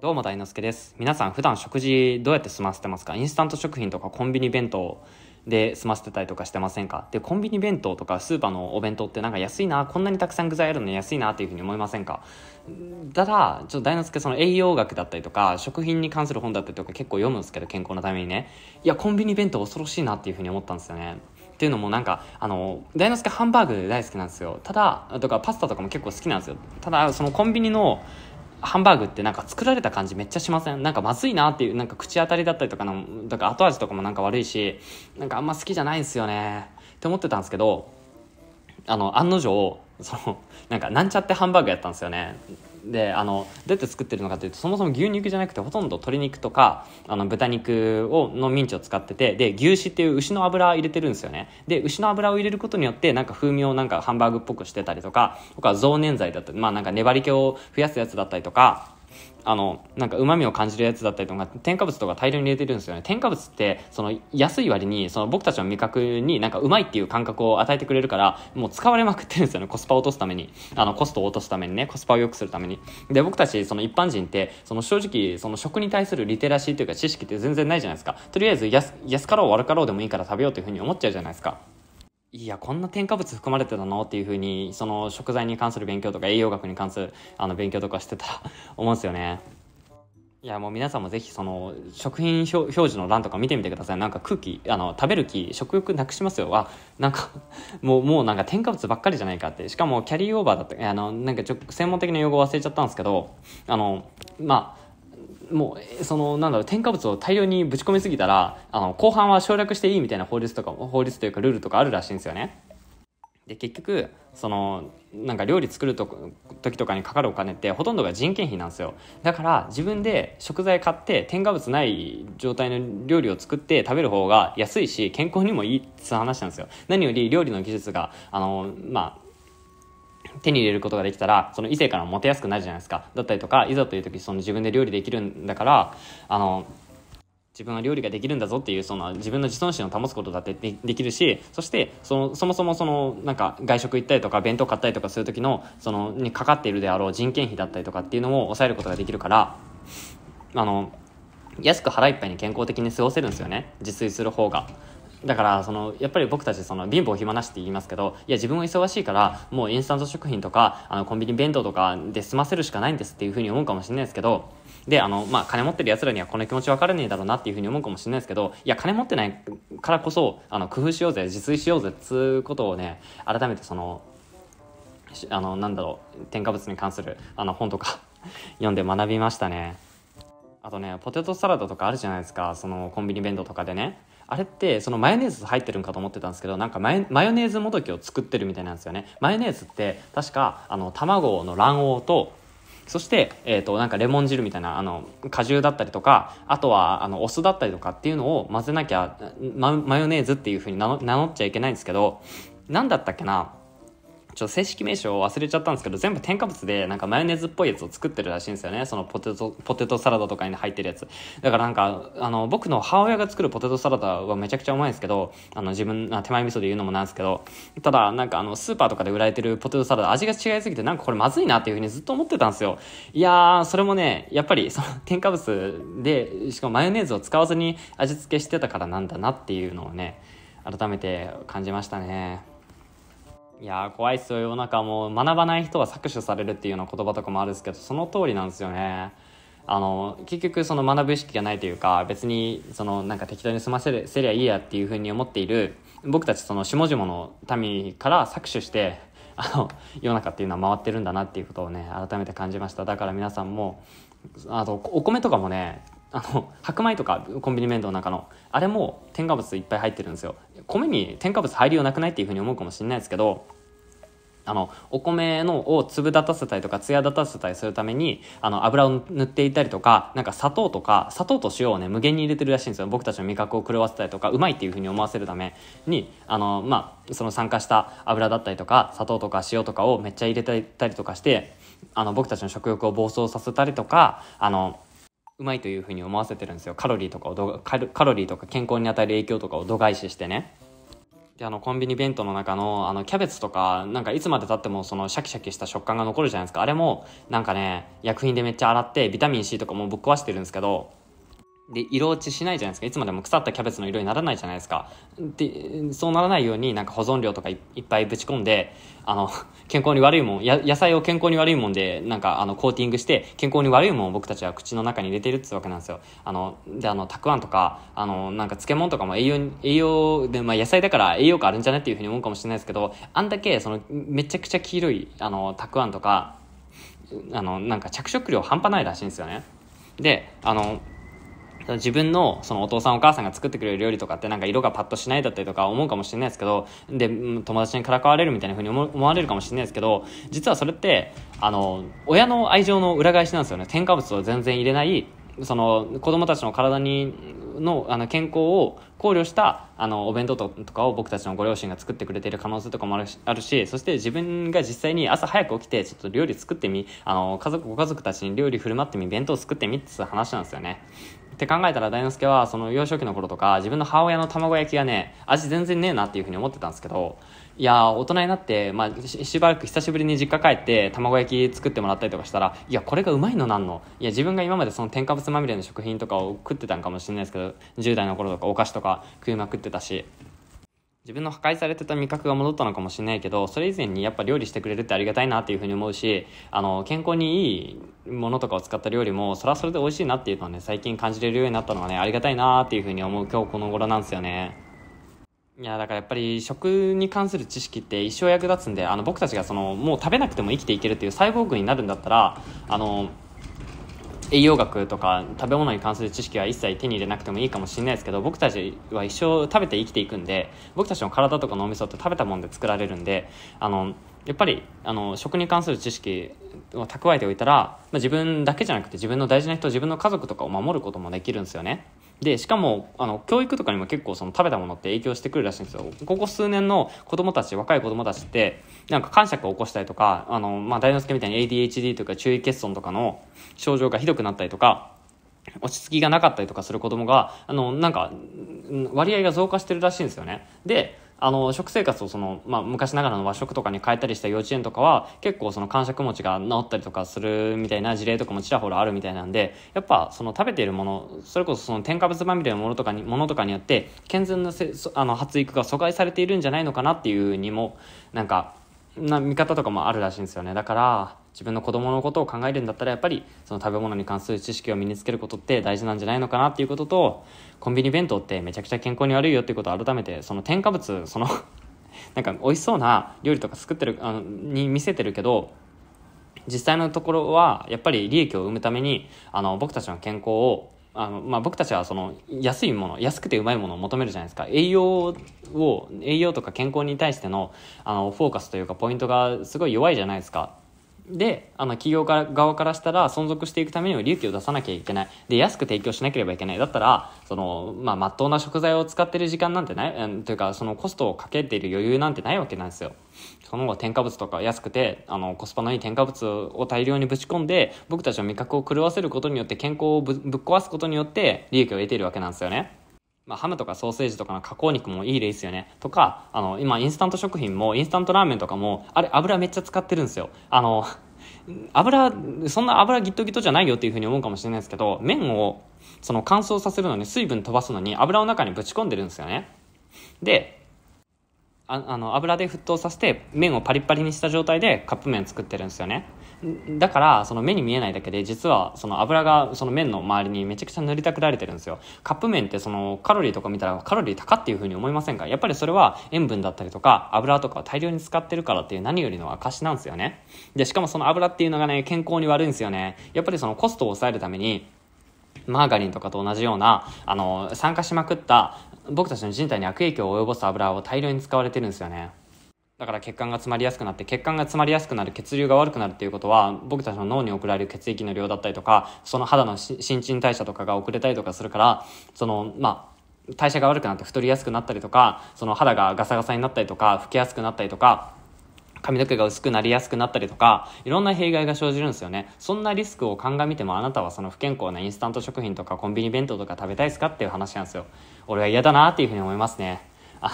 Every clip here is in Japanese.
どうも大之助です皆さん普段食事どうやって済ませてますかインスタント食品とかコンビニ弁当で済ませてたりとかしてませんかでコンビニ弁当とかスーパーのお弁当ってなんか安いなこんなにたくさん具材あるの安いなっていうふうに思いませんかただちょっと大之助その栄養学だったりとか食品に関する本だったりとか結構読むんですけど健康のためにねいやコンビニ弁当恐ろしいなっていうふうに思ったんですよねっていうのもなんかあの大之助ハンバーグ大好きなんですよただとかパスタとかも結構好きなんですよただそのコンビニのハンバーグってなんか作られた感じめっちゃしませんなんかまずいなっていう、なんか口当たりだったりとかの、だから後味とかもなんか悪いし、なんかあんま好きじゃないんすよね。って思ってたんですけど、あの、案の定、その、なんかなんちゃってハンバーグやったんですよね。であのどうやって作ってるのかというとそもそも牛肉じゃなくてほとんど鶏肉とかあの豚肉をのミンチを使っててで牛脂っていう牛の油入れてるんですよねで牛の油を入れることによってなんか風味をなんかハンバーグっぽくしてたりとか僕は増粘剤だったりまあなんか粘り気を増やすやつだったりとかあのなんかうまみを感じるやつだったりとか添加物とか大量に入れてるんですよね添加物ってその安い割にその僕たちの味覚になんかうまいっていう感覚を与えてくれるからもう使われまくってるんですよねコスパを落とすためにあのコストを落とすためにねコスパを良くするためにで僕たちその一般人ってその正直その食に対するリテラシーというか知識って全然ないじゃないですかとりあえず安安かろう悪かろうでもいいから食べようというふうに思っちゃうじゃないですかいや、こんな添加物含まれてたのっていうふうに、その食材に関する勉強とか栄養学に関する あの勉強とかしてたら思うんですよね。いやもう皆さんもぜひその食品表示の欄とか見てみてくださいなんか空気あの食べる気食欲なくしますよあなんか もうもうなんか添加物ばっかりじゃないかってしかもキャリーオーバーだったあのなんかちょ専門的な用語忘れちゃったんですけどあのまあもう、その、なんだろう、添加物を大量にぶち込みすぎたら、あの、後半は省略していいみたいな法律とか、法律というかルールとかあるらしいんですよね。で、結局、その、なんか料理作ると時とかにかかるお金ってほとんどが人件費なんですよ。だから自分で食材買って添加物ない状態の料理を作って食べる方が安いし健康にもいいって話なんですよ。何より料理の技術が、あの、まあ、手に入れることができたら、その異性からもてやすくなるじゃないですか。だったりとか、いざという時、その自分で料理できるんだから、あの、自分は料理ができるんだぞっていうその自分の自尊心を保つことだってできるしそしてそのそもそもそのなんか外食行ったりとか弁当買ったりとかする時のそのにかかっているであろう人件費だったりとかっていうのを抑えることができるからあの安く腹いっぱいに健康的に過ごせるんですよね自炊する方が。だからそのやっぱり僕たちその貧乏暇なしって言いますけどいや自分は忙しいからもうインスタント食品とかあのコンビニ弁当とかで済ませるしかないんですっていうふうに思うかもしれないですけどであの、まあ、金持ってる奴らにはこの気持ち分からねえだろうなっていうふうに思うかもしれないですけどいや金持ってないからこそあの工夫しようぜ自炊しようぜっつうことをね改めてそのあのなんだろう添加物に関するあの本とか 読んで学びましたね。あとねポテトサラダとかあるじゃないですかそのコンビニ弁当とかでねあれってそのマヨネーズ入ってるんかと思ってたんですけどなんかマヨネーズもどきを作ってるみたいなんですよねマヨネーズって確かあの卵の卵黄とそして、えっ、ー、と、なんかレモン汁みたいな、あの、果汁だったりとか、あとは、あの、お酢だったりとかっていうのを混ぜなきゃ、マヨネーズっていうふうに名乗っちゃいけないんですけど、何だったっけなちょっと正式名称忘れちゃったんですけど、全部添加物でなんかマヨネーズっぽいやつを作ってるらしいんですよね。そのポテト、ポテトサラダとかに入ってるやつ。だからなんか、あの、僕の母親が作るポテトサラダはめちゃくちゃうまいんですけど、あの、自分、手前味噌で言うのもなんですけど、ただなんかあの、スーパーとかで売られてるポテトサラダ味が違いすぎてなんかこれまずいなっていうふうにずっと思ってたんですよ。いやー、それもね、やっぱりその添加物で、しかもマヨネーズを使わずに味付けしてたからなんだなっていうのをね、改めて感じましたね。いや怖いっすよ世の中もう学ばない人は搾取されるっていうような言葉とかもあるんですけどその通りなんですよねあの結局その学ぶ意識がないというか別にそのなんか適当に済ませせりゃいいやっていうふうに思っている僕たちその下々の民から搾取して あの世の中っていうのは回ってるんだなっていうことをね改めて感じましただから皆さんもあとお米とかもねあの白米とかコンビニ弁当の中のあれも添加物いっぱい入ってるんですよ米に添加物入りようなくないっていうふうに思うかもしれないですけどあのお米のを粒立たせたりとか艶立たせたりするためにあの油を塗っていたりとかなんか砂糖とか砂糖と塩をね無限に入れてるらしいんですよ僕たちの味覚を狂わせたりとかうまいっていうふうに思わせるためにあの、まあ、その酸化した油だったりとか砂糖とか塩とかをめっちゃ入れてたりとかしてあの僕たちの食欲を暴走させたりとかあのうまいというふうに思わせてるんですよカロリーとかをカロリーとか健康に与える影響とかを度外視してね。で、あの、コンビニ弁当の中の、あの、キャベツとか、なんかいつまでたってもそのシャキシャキした食感が残るじゃないですか。あれも、なんかね、薬品でめっちゃ洗って、ビタミン C とかもぶっ壊してるんですけど、で、色落ちしないじゃないですか。いつまでも腐ったキャベツの色にならないじゃないですか。で、そうならないようになんか保存料とかいっぱいぶち込んで、あの、健康に悪いもん、や野菜を健康に悪いもんで、なんかあの、コーティングして、健康に悪いもんを僕たちは口の中に入れてるってわけなんですよ。あの、で、あの、たくあんとか、あの、なんか漬物とかも栄養、栄養で、まあ野菜だから栄養価あるんじゃいっていうふうに思うかもしれないですけど、あんだけ、その、めちゃくちゃ黄色い、あの、たくあんとか、あの、なんか着色料半端ないらしいんですよね。で、あの、自分のそのお父さんお母さんが作ってくれる料理とかってなんか色がパッとしないだったりとか思うかもしれないですけどで友達にからかわれるみたいな風に思われるかもしれないですけど実はそれってあの親の愛情の裏返しなんですよね添加物を全然入れないその子供たちの体にのあの健康を考慮したあのお弁当とかを僕たちのご両親が作ってくれている可能性とかもあるしそして自分が実際に朝早く起きてちょっと料理作ってみあの家族ご家族たちに料理振る舞ってみ弁当作ってみって話なんですよね。って考えたら大之助はその幼少期の頃とか自分の母親の卵焼きがね味全然ねえなっていうふうに思ってたんですけどいや大人になって、まあ、しばらく久しぶりに実家帰って卵焼き作ってもらったりとかしたらいやこれがうまいのなんのいや自分が今までその添加物まみれの食品とかを食ってたんかもしれないですけど10代の頃とかお菓子とか食いまくってたし自分の破壊されてた味覚が戻ったのかもしれないけど、それ以前にやっぱ料理してくれるってありがたいなっていうふうに思うし、あの、健康にいいものとかを使った料理も、それはそれで美味しいなっていうのはね、最近感じれるようになったのはね、ありがたいなっていうふうに思う今日この頃なんですよね。いや、だからやっぱり食に関する知識って一生役立つんで、あの、僕たちがその、もう食べなくても生きていけるっていうサイボーグになるんだったら、あの、栄養学とか食べ物に関する知識は一切手に入れなくてもいいかもしれないですけど僕たちは一生食べて生きていくんで僕たちの体とか脳みそって食べたもんで作られるんであのやっぱりあの食に関する知識を蓄えておいたら、まあ、自分だけじゃなくて自分の大事な人自分の家族とかを守ることもできるんですよね。でしかもあの教育とかにも結構その食べたものって影響してくるらしいんですよここ数年の子供たち若い子供たちってなんか感触を起こしたりとかあの、まあ、大之助みたいに ADHD とか注意欠損とかの症状がひどくなったりとか落ち着きがなかったりとかする子供があのなんか割合が増加してるらしいんですよねであの、食生活をその、まあ、昔ながらの和食とかに変えたりした幼稚園とかは、結構その感触持ちが治ったりとかするみたいな事例とかもちらほらあるみたいなんで、やっぱその食べているもの、それこそその添加物まみれのものとかに、ものとかによって、健全なせあの発育が阻害されているんじゃないのかなっていうにも、なんか、な見方とかもあるらしいんですよね。だから、自分の子供のことを考えるんだったらやっぱりその食べ物に関する知識を身につけることって大事なんじゃないのかなっていうこととコンビニ弁当ってめちゃくちゃ健康に悪いよっていうことを改めてその添加物そのなんか美味しそうな料理とか作ってるあのに見せてるけど実際のところはやっぱり利益を生むためにあの僕たちの健康をあのまあ、僕たちはその安いもの安くてうまいものを求めるじゃないですか栄養を栄養とか健康に対してのあのフォーカスというかポイントがすごい弱いじゃないですかであの企業から側からしたら存続していくためには利益を出さなきゃいけないで安く提供しなければいけないだったらその、まあ、真っ当な食材を使ってる時間なんてない、うん、というかそのコストをかけている余裕なんてないわけなんですよその後添加物とか安くてあのコスパのいい添加物を大量にぶち込んで僕たちの味覚を狂わせることによって健康をぶっ壊すことによって利益を得ているわけなんですよねまあ、ハムとかソーセージとかの加工肉もいいですよね。とか、あの、今インスタント食品も、インスタントラーメンとかも、あれ油めっちゃ使ってるんですよ。あの、油、そんな油ギットギットじゃないよっていうふうに思うかもしれないですけど、麺をその乾燥させるのに水分飛ばすのに油を中にぶち込んでるんですよね。で、ああの油で沸騰させて麺をパリッパリにした状態でカップ麺作ってるんですよね。だからその目に見えないだけで実はその油がその麺の周りにめちゃくちゃ塗りたくられてるんですよカップ麺ってそのカロリーとか見たらカロリー高っていうふうに思いませんかやっぱりそれは塩分だったりとか油とかを大量に使ってるからっていう何よりの証なんですよねでしかもその油っていうのがね健康に悪いんですよねやっぱりそのコストを抑えるためにマーガリンとかと同じようなあの酸化しまくった僕たちの人体に悪影響を及ぼす油を大量に使われてるんですよねだから血管が詰まりやすくなって、血管が詰まりやすくなる、血流が悪くなるっていうことは、僕たちの脳に送られる血液の量だったりとか、その肌の新陳代謝とかが遅れたりとかするから、その、まあ、代謝が悪くなって太りやすくなったりとか、その肌がガサガサになったりとか、老けやすくなったりとか、髪の毛が薄くなりやすくなったりとか、いろんな弊害が生じるんですよね。そんなリスクを鑑みてもあなたはその不健康なインスタント食品とかコンビニ弁当とか食べたいですかっていう話なんですよ。俺は嫌だなっていうふうに思いますね。あ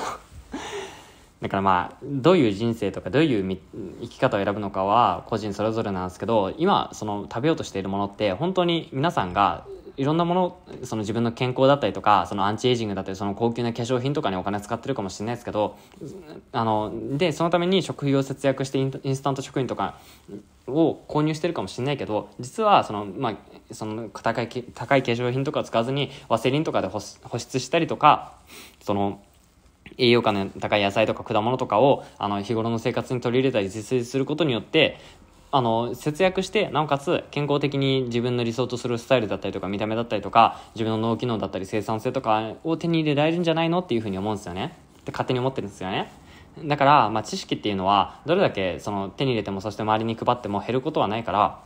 だからまあ、どういう人生とかどういう生き方を選ぶのかは個人それぞれなんですけど、今その食べようとしているものって本当に皆さんがいろんなもの、その自分の健康だったりとか、そのアンチエイジングだったり、その高級な化粧品とかにお金使ってるかもしれないですけど、あの、で、そのために食費を節約してインスタント食品とかを購入してるかもしれないけど、実はその、まあ、その高い、高い化粧品とか使わずに、ワセリンとかで保湿したりとか、その、栄養価の高い野菜とか果物とかをあの日頃の生活に取り入れたり自炊することによってあの節約してなおかつ健康的に自分の理想とするスタイルだったりとか見た目だったりとか自分の脳機能だったり生産性とかを手に入れられるんじゃないのっていうふうに思うんですよねって勝手に思ってるんですよねだから、まあ、知識っていうのはどれだけその手に入れてもそして周りに配っても減ることはないから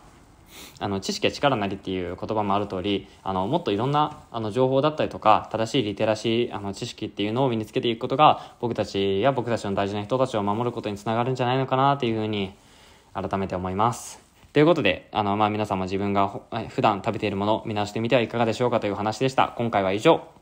あの知識は力なりっていう言葉もある通りあのもっといろんなあの情報だったりとか正しいリテラシーあの知識っていうのを身につけていくことが僕たちや僕たちの大事な人たちを守ることにつながるんじゃないのかなっていうふうに改めて思います。ということで、あの、まあ、皆様自分が普段食べているものを見直してみてはいかがでしょうかという話でした。今回は以上。